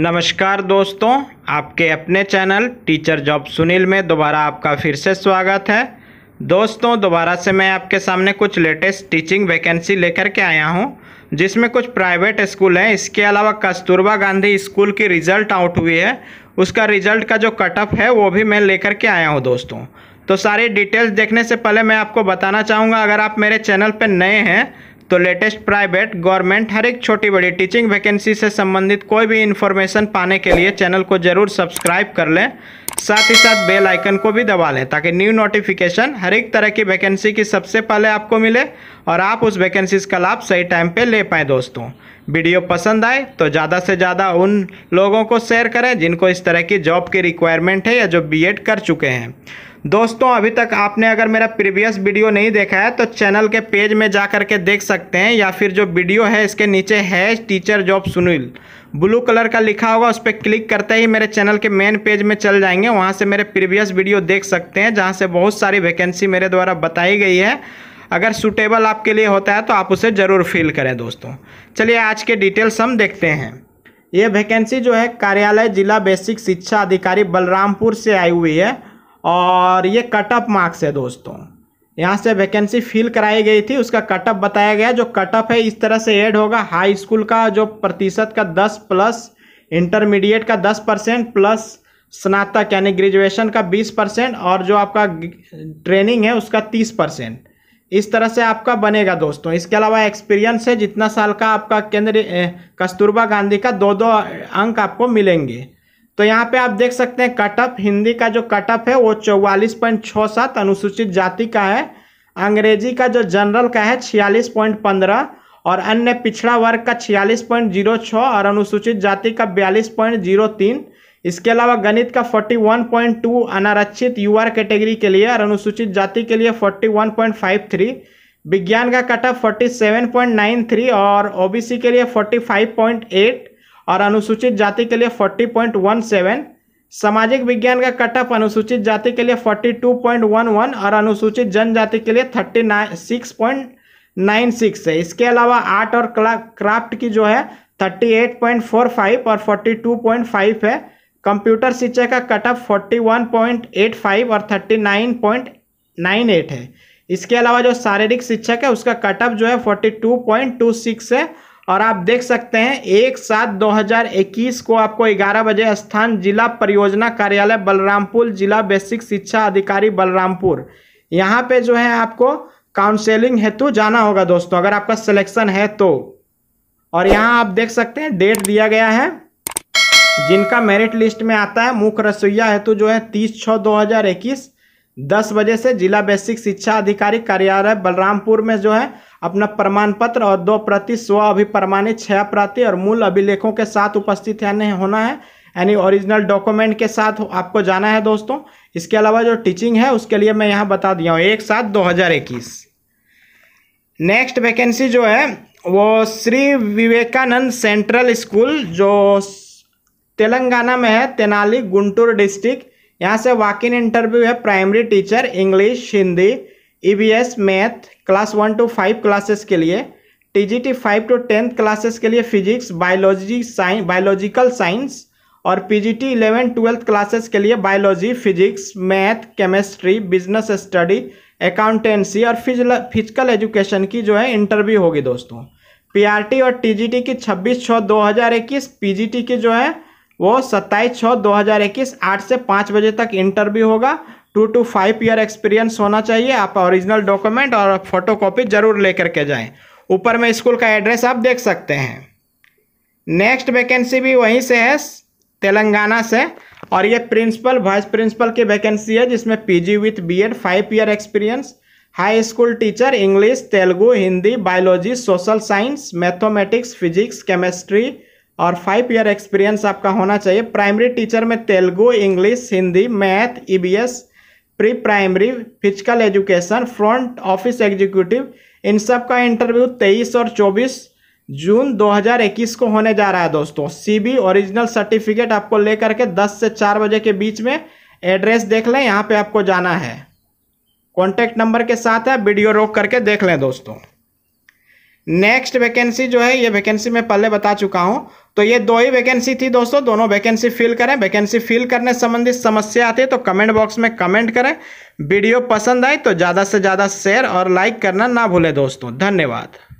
नमस्कार दोस्तों आपके अपने चैनल टीचर जॉब सुनील में दोबारा आपका फिर से स्वागत है दोस्तों दोबारा से मैं आपके सामने कुछ लेटेस्ट टीचिंग वैकेंसी लेकर के आया हूं जिसमें कुछ प्राइवेट स्कूल हैं इसके अलावा कस्तूरबा गांधी स्कूल की रिज़ल्ट आउट हुई है उसका रिज़ल्ट का जो कटअप है वो भी मैं लेकर के आया हूँ दोस्तों तो सारी डिटेल्स देखने से पहले मैं आपको बताना चाहूँगा अगर आप मेरे चैनल पर नए हैं तो लेटेस्ट प्राइवेट गवर्नमेंट हर एक छोटी बड़ी टीचिंग वैकेंसी से संबंधित कोई भी इन्फॉर्मेशन पाने के लिए चैनल को जरूर सब्सक्राइब कर लें साथ ही साथ बेल आइकन को भी दबा लें ताकि न्यू नोटिफिकेशन हर एक तरह की वैकेंसी की सबसे पहले आपको मिले और आप उस वैकेंसीज का लाभ सही टाइम पे ले पाएँ दोस्तों वीडियो पसंद आए तो ज़्यादा से ज़्यादा उन लोगों को शेयर करें जिनको इस तरह की जॉब की रिक्वायरमेंट है या जो बी कर चुके हैं दोस्तों अभी तक आपने अगर मेरा प्रीवियस वीडियो नहीं देखा है तो चैनल के पेज में जा कर के देख सकते हैं या फिर जो वीडियो है इसके नीचे है teacher job Sunil blue colour का लिखा होगा उस पर क्लिक करते ही मेरे चैनल के मेन पेज में चल जाएंगे वहाँ से मेरे प्रीवियस वीडियो देख सकते हैं जहाँ से बहुत सारी वैकेंसी मेरे द्वारा बताई गई है अगर सुटेबल आपके लिए होता है तो आप उसे ज़रूर फिल करें दोस्तों चलिए आज के डिटेल्स हम देखते हैं ये वैकेंसी जो है कार्यालय जिला बेसिक शिक्षा अधिकारी बलरामपुर से आई हुई है और ये कटअप मार्क्स है दोस्तों यहाँ से वैकेंसी फिल कराई गई थी उसका कटअप बताया गया जो कटअप है इस तरह से ऐड होगा हाई स्कूल का जो प्रतिशत का दस प्लस इंटरमीडिएट का दस परसेंट प्लस स्नातक यानी ग्रेजुएशन का बीस परसेंट और जो आपका ट्रेनिंग है उसका तीस परसेंट इस तरह से आपका बनेगा दोस्तों इसके अलावा एक्सपीरियंस है जितना साल का आपका केंद्र कस्तूरबा गांधी का दो दो अंक आपको मिलेंगे तो यहाँ पे आप देख सकते हैं कटअप हिंदी का जो कटअप है वो चौवालीस पॉइंट छः सात अनुसूचित जाति का है अंग्रेजी का जो जनरल का है छियालीस पॉइंट पंद्रह और अन्य पिछड़ा वर्ग का छियालीस पॉइंट जीरो छः और अनुसूचित जाति का बयालीस पॉइंट जीरो तीन इसके अलावा गणित का फोर्टी वन पॉइंट टू अनारक्षित आर कैटेगरी के लिए और अनुसूचित जाति के लिए forty one point five three विज्ञान का cutoff forty seven point nine three और सी के लिए फोर्टी फाइव पॉइंट एट और अनुसूचित जाति के लिए 40.17 सामाजिक विज्ञान का कटअप अनुसूचित जाति के लिए 42.11 और अनुसूचित जनजाति के लिए 36.96 है इसके अलावा आर्ट और क्राफ्ट की जो है 38.45 और 42.5 है कंप्यूटर शिक्षा का कटअप फाइव और 39.98 है इसके अलावा जो शारीरिक शिक्षक है उसका कटअप जो है 42.26 है और आप देख सकते हैं एक सात दो हजार इक्कीस को आपको ग्यारह बजे स्थान जिला परियोजना कार्यालय बलरामपुर जिला बेसिक शिक्षा अधिकारी बलरामपुर यहाँ पे जो है आपको काउंसलिंग हेतु जाना होगा दोस्तों अगर आपका सिलेक्शन है तो और यहाँ आप देख सकते हैं डेट दिया गया है जिनका मेरिट लिस्ट में आता है मुख्य रसोईया हेतु जो है तीस छः दो हजार इक्कीस दस बजे से जिला बेसिक शिक्षा अधिकारी कार्यालय बलरामपुर में जो है अपना प्रमाण पत्र और दो प्रति स्व अभिप्रमाणित छह प्रति और मूल अभिलेखों के साथ उपस्थित यानी होना है यानी ओरिजिनल डॉक्यूमेंट के साथ आपको जाना है दोस्तों इसके अलावा जो टीचिंग है उसके लिए मैं यहाँ बता दिया हूँ एक सात दो हज़ार इक्कीस नेक्स्ट वैकेंसी जो है वो श्री विवेकानंद सेंट्रल स्कूल जो तेलंगाना में है तेनाली गुंटूर डिस्ट्रिक्ट यहाँ से वाक इन इंटरव्यू है primary teacher English Hindi EVS math class one to five classes के लिए TGT five to tenth classes के लिए physics biology science biological science और पीजीटी इलेवन ट्वेल्थ क्लासेस के लिए biology physics math chemistry business study accountancy और physical education की जो है इंटरव्यू होगी दोस्तों टी और टी की छब्बीस छः जी टी की जो है वो सत्ताईस छः दो हज़ार इक्कीस आठ से पाँच बजे तक इंटरव्यू होगा two to five year experience होना चाहिए आप ओरिजिनल डॉक्यूमेंट और फोटो कॉपी जरूर लेकर के जाएं ऊपर में स्कूल का एड्रेस आप देख सकते हैं नेक्स्ट वैकेंसी भी वहीं से है तेलंगाना से और ये प्रिंसिपल वाइस प्रिंसिपल की वैकेंसी है जिसमें PG with B Ed five year experience high school teacher English Telugu Hindi biology social science mathematics physics chemistry और फाइव ईयर एक्सपीरियंस आपका होना चाहिए प्राइमरी टीचर में तेलुगू इंग्लिश हिंदी मैथ ई pre primary physical education front office executive इन सब का इंटरव्यू 23 और 24 जून 2021 को होने जा रहा है दोस्तों सीबी ओरिजिनल सर्टिफिकेट आपको लेकर के 10 से 4 बजे के बीच में एड्रेस देख लें यहाँ पे आपको जाना है कॉन्टैक्ट नंबर के साथ है वीडियो रोक करके देख लें दोस्तों नेक्स्ट वैकेंसी जो है ये वैकेंसी मैं पहले बता चुका हूँ तो ये दो ही वैकेंसी थी दोस्तों दोनों वैकेंसी फिल करें वैकेंसी फिल करने संबंधित समस्या आती है तो कमेंट बॉक्स में कमेंट करें वीडियो पसंद आए तो ज़्यादा से ज़्यादा शेयर और लाइक करना ना भूलें दोस्तों धन्यवाद